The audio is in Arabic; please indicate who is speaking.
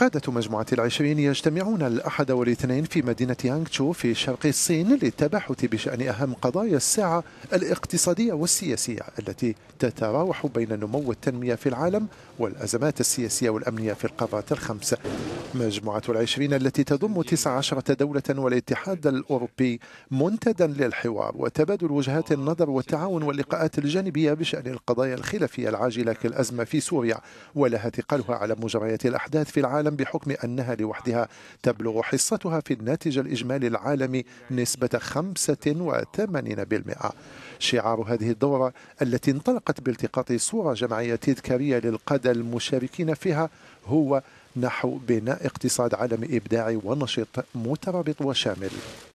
Speaker 1: قادة مجموعة العشرين يجتمعون الأحد والاثنين في مدينة يانغتشو في شرق الصين للتباحث بشأن أهم قضايا الساعة الاقتصادية والسياسية التي تتراوح بين النمو والتنمية في العالم والأزمات السياسية والأمنية في القارات الخمسة مجموعة العشرين التي تضم تسع عشرة دولة والاتحاد الأوروبي منتدى للحوار وتبادل وجهات النظر والتعاون واللقاءات الجانبية بشأن القضايا الخلافية العاجلة كالأزمة في سوريا ولها ثقلها على مجريات الأحداث في العالم بحكم أنها لوحدها تبلغ حصتها في الناتج الإجمالي العالمي نسبة 85% شعار هذه الدورة التي انطلقت بالتقاط صورة جمعية تذكارية للقادة المشاركين فيها هو نحو بناء اقتصاد عالمي إبداعي ونشط مترابط وشامل